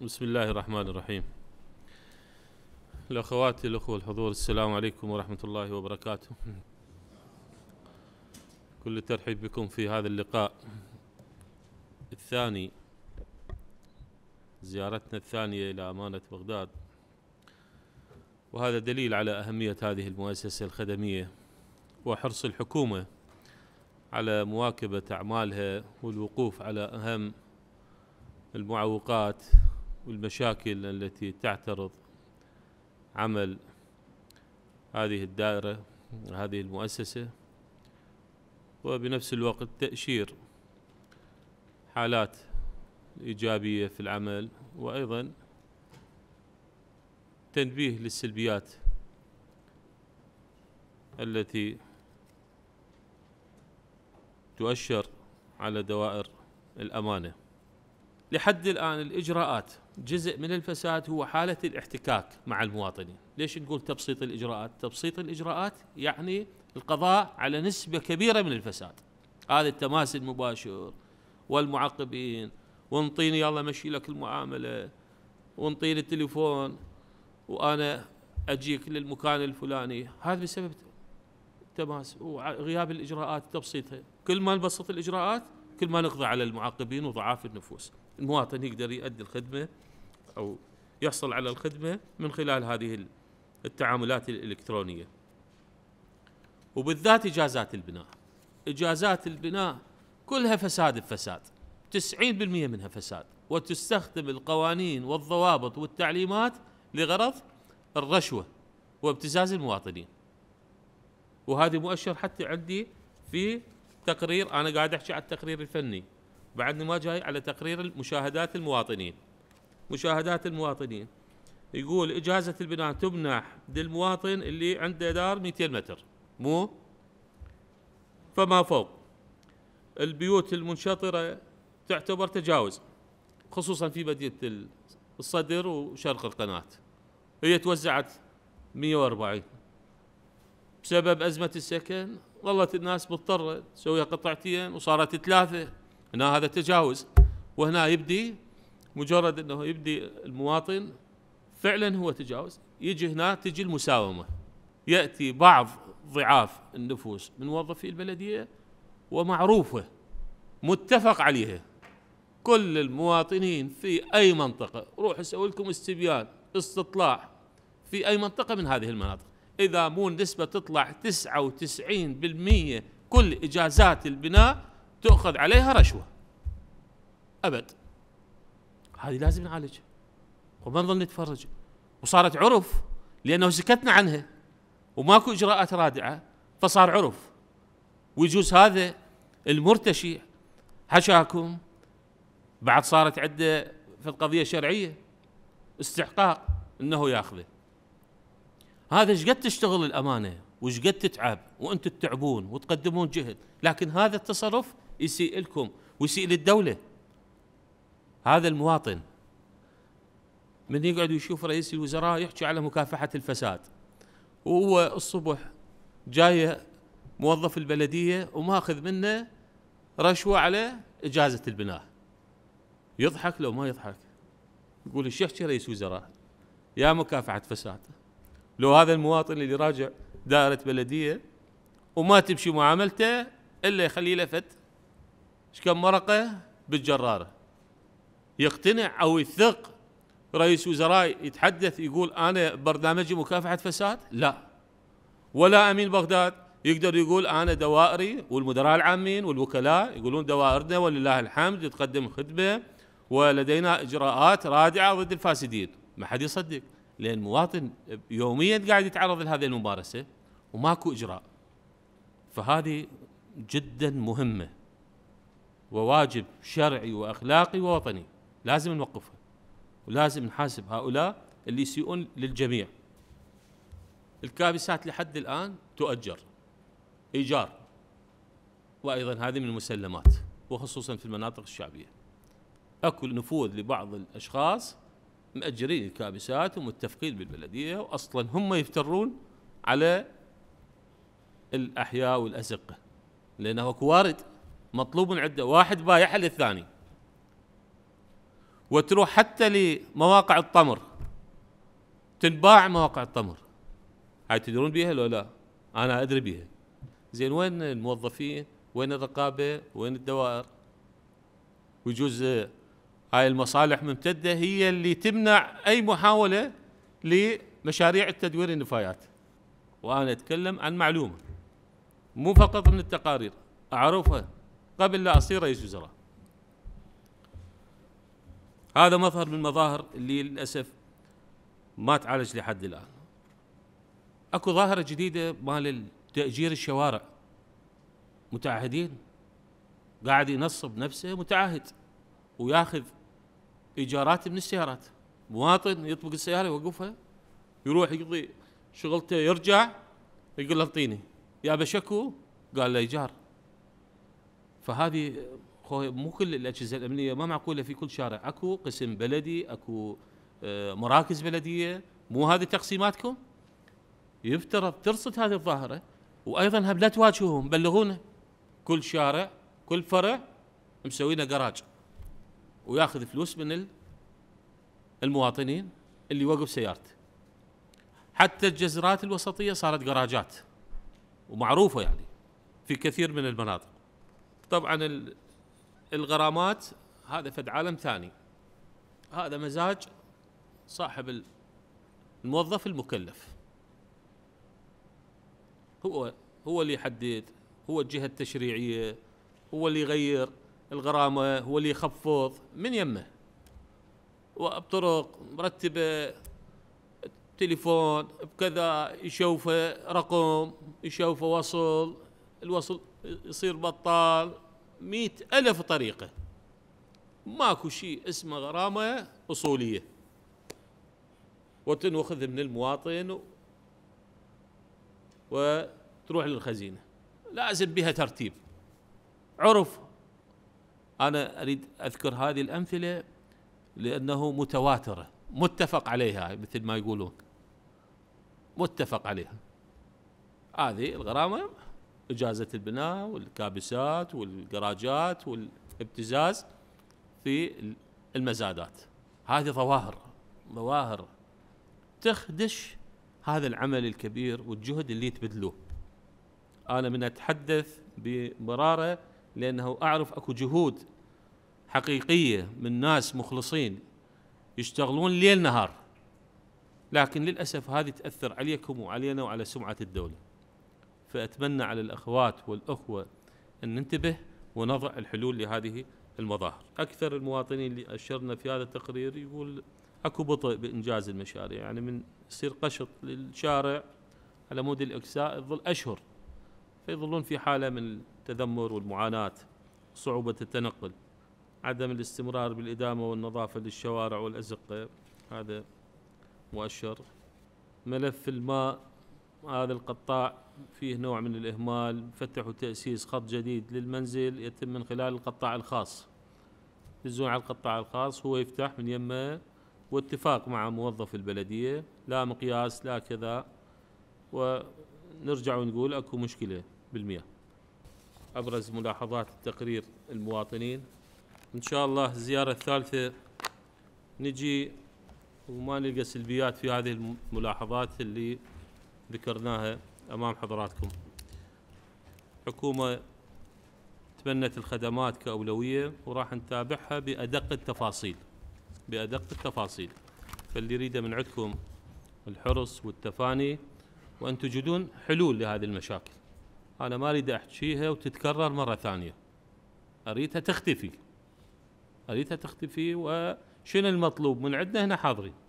بسم الله الرحمن الرحيم الأخوات الأخوة الحضور السلام عليكم ورحمة الله وبركاته كل الترحيب بكم في هذا اللقاء الثاني زيارتنا الثانية إلى أمانة بغداد وهذا دليل على أهمية هذه المؤسسة الخدمية وحرص الحكومة على مواكبة أعمالها والوقوف على أهم المعوقات والمشاكل التي تعترض عمل هذه الدائرة هذه المؤسسة وبنفس الوقت تأشير حالات إيجابية في العمل وأيضا تنبيه للسلبيات التي تؤشر على دوائر الأمانة لحد الآن الإجراءات جزء من الفساد هو حالة الاحتكاك مع المواطنين ليش نقول تبسيط الإجراءات تبسيط الإجراءات يعني القضاء على نسبة كبيرة من الفساد هذا التماس المباشر والمعقبين وانطيني يلا مشي لك المعاملة وانطيني التليفون وأنا أجيك للمكان الفلاني هذا بسبب التماس وغياب الإجراءات تبسيطها كل ما نبسط الإجراءات كل ما نقضي على المعاقبين وضعاف النفوس المواطن يقدر يؤدي الخدمة أو يحصل على الخدمة من خلال هذه التعاملات الإلكترونية وبالذات إجازات البناء إجازات البناء كلها فساد بفساد 90% منها فساد وتستخدم القوانين والضوابط والتعليمات لغرض الرشوة وابتزاز المواطنين وهذه مؤشر حتى عندي في تقرير انا قاعد احكي على التقرير الفني بعدني ما جاي على تقرير مشاهدات المواطنين مشاهدات المواطنين يقول اجازه البناء تمنح للمواطن اللي عنده دار 200 متر مو فما فوق البيوت المنشطره تعتبر تجاوز خصوصا في مدينه الصدر وشرق القناه هي توزعت 140 بسبب ازمه السكن ظلت الناس مضطرة تسويها قطعتين وصارت ثلاثة هنا هذا تجاوز وهنا يبدي مجرد أنه يبدي المواطن فعلا هو تجاوز يجي هنا تجي المساومة يأتي بعض ضعاف النفوس من موظفي البلدية ومعروفة متفق عليها كل المواطنين في أي منطقة روح أسوي لكم استبيان استطلاع في أي منطقة من هذه المناطق إذا مو نسبة تطلع 99% كل إجازات البناء تؤخذ عليها رشوة أبد هذه لازم نعالجها وما نظل نتفرج وصارت عرف لأنه سكتنا عنها وماكو إجراءات رادعة فصار عرف ويجوز هذا المرتشي حشاكم بعد صارت عده في القضية الشرعية استحقاق أنه ياخذه هذا ايش قد تشتغل الامانه وايش قد تتعب وانتم تتعبون وتقدمون جهد لكن هذا التصرف يسيء لكم ويسيء للدوله هذا المواطن من يقعد ويشوف رئيس الوزراء يحكي على مكافحه الفساد وهو الصبح جايه موظف البلديه وماخذ منه رشوه على اجازه البناء يضحك لو ما يضحك يقول ايش يحكي رئيس وزراء يا مكافحه فساد لو هذا المواطن اللي راجع دائرة بلدية وما تمشي معاملته إلا يخلي له فت كم مرقة بالجرارة يقتنع أو يثق رئيس وزراء يتحدث يقول أنا برنامجي مكافحة فساد لا ولا أمين بغداد يقدر يقول أنا دوائري والمدراء العامين والوكلاء يقولون دوائرنا ولله الحمد تقدم خدمة ولدينا إجراءات رادعة ضد الفاسدين ما حد يصدق لان المواطن يوميا قاعد يتعرض لهذه الممارسه وماكو اجراء فهذه جدا مهمه وواجب شرعي واخلاقي ووطني لازم نوقفها ولازم نحاسب هؤلاء اللي يسيئون للجميع الكابسات لحد الان تؤجر ايجار وايضا هذه من المسلمات وخصوصا في المناطق الشعبيه اكو نفوذ لبعض الاشخاص مأجرين الكابسات ومتفقين بالبلدية وأصلا هم يفترون على الأحياء والأزقة لأنه اكو وارد مطلوب عنده واحد بايعها للثاني وتروح حتى لمواقع الطمر تنباع مواقع الطمر هاي تدرون بيها لو لا أنا أدري بيها زين وين الموظفين وين الرقابة وين الدوائر ويجوز هاي المصالح ممتدة هي اللي تمنع أي محاولة لمشاريع التدوير النفايات وأنا أتكلم عن معلومة مو فقط من التقارير أعرفها قبل لا أصير رئيس وزراء هذا مظهر من المظاهر اللي للأسف ما تعالج لحد الآن اكو ظاهرة جديدة مال تأجير الشوارع متعهدين قاعد ينصب نفسه متعهد وياخذ ايجارات من السيارات مواطن يطبق السياره يوقفها يروح يقضي شغلته يرجع يقول له اعطيني يا بشكو قال له ايجار فهذه مو كل الاجهزه الامنيه ما معقوله في كل شارع اكو قسم بلدي اكو آه، مراكز بلديه مو هذه تقسيماتكم يفترض ترصد هذه الظاهره وايضا لا تواجهوهم بلغونا كل شارع كل فرع مسوينا قراج وياخذ فلوس من المواطنين اللي وقف سيارته حتى الجزرات الوسطيه صارت جراجات ومعروفه يعني في كثير من المناطق طبعا الغرامات هذا فد عالم ثاني هذا مزاج صاحب الموظف المكلف هو هو اللي يحدد هو الجهه التشريعيه هو اللي يغير الغرامه هو اللي يخفض من يمه وبطرق مرتبه تليفون بكذا يشوفه رقم يشوفه وصل الوصل يصير بطال مئة ألف طريقة ماكو شيء اسمه غرامة أصولية وتنوخذ من المواطن وتروح للخزينة لازم بها ترتيب عرف أنا أريد أذكر هذه الأمثلة لأنه متواترة متفق عليها مثل ما يقولون متفق عليها هذه الغرامة إجازة البناء والكابسات والقراجات والابتزاز في المزادات هذه ظواهر ظواهر تخدش هذا العمل الكبير والجهد اللي تبذلوه أنا من أتحدث بمرارة لأنه أعرف أكو جهود حقيقية من ناس مخلصين يشتغلون ليل نهار لكن للأسف هذه تأثر عليكم وعلينا وعلى سمعة الدولة فأتمنى على الأخوات والأخوة أن ننتبه ونضع الحلول لهذه المظاهر أكثر المواطنين اللي أشرنا في هذا التقرير يقول أكو بطء بإنجاز المشاريع يعني من يصير قشط للشارع على مود الإكساء يظل أشهر فيظلون في حالة من التذمر والمعاناة صعوبة التنقل عدم الاستمرار بالإدامة والنظافة للشوارع والأزقة هذا مؤشر ملف الماء هذا القطاع فيه نوع من الإهمال فتحوا تأسيس خط جديد للمنزل يتم من خلال القطاع الخاص يزون على القطاع الخاص هو يفتح من يمه واتفاق مع موظف البلدية لا مقياس لا كذا ونرجع ونقول أكو مشكلة بالمياه أبرز ملاحظات تقرير المواطنين إن شاء الله الزيارة الثالثة نجي وما نلقى سلبيات في هذه الملاحظات اللي ذكرناها أمام حضراتكم حكومة تبنت الخدمات كأولوية وراح نتابعها بأدق التفاصيل بأدق التفاصيل فاللي يريده من عندكم الحرص والتفاني وأن تجدون حلول لهذه المشاكل أنا ما أريد أحكيها وتتكرر مرة ثانية أريدها تختفي أريدها تختفي وشنو المطلوب من عندنا هنا حاضرين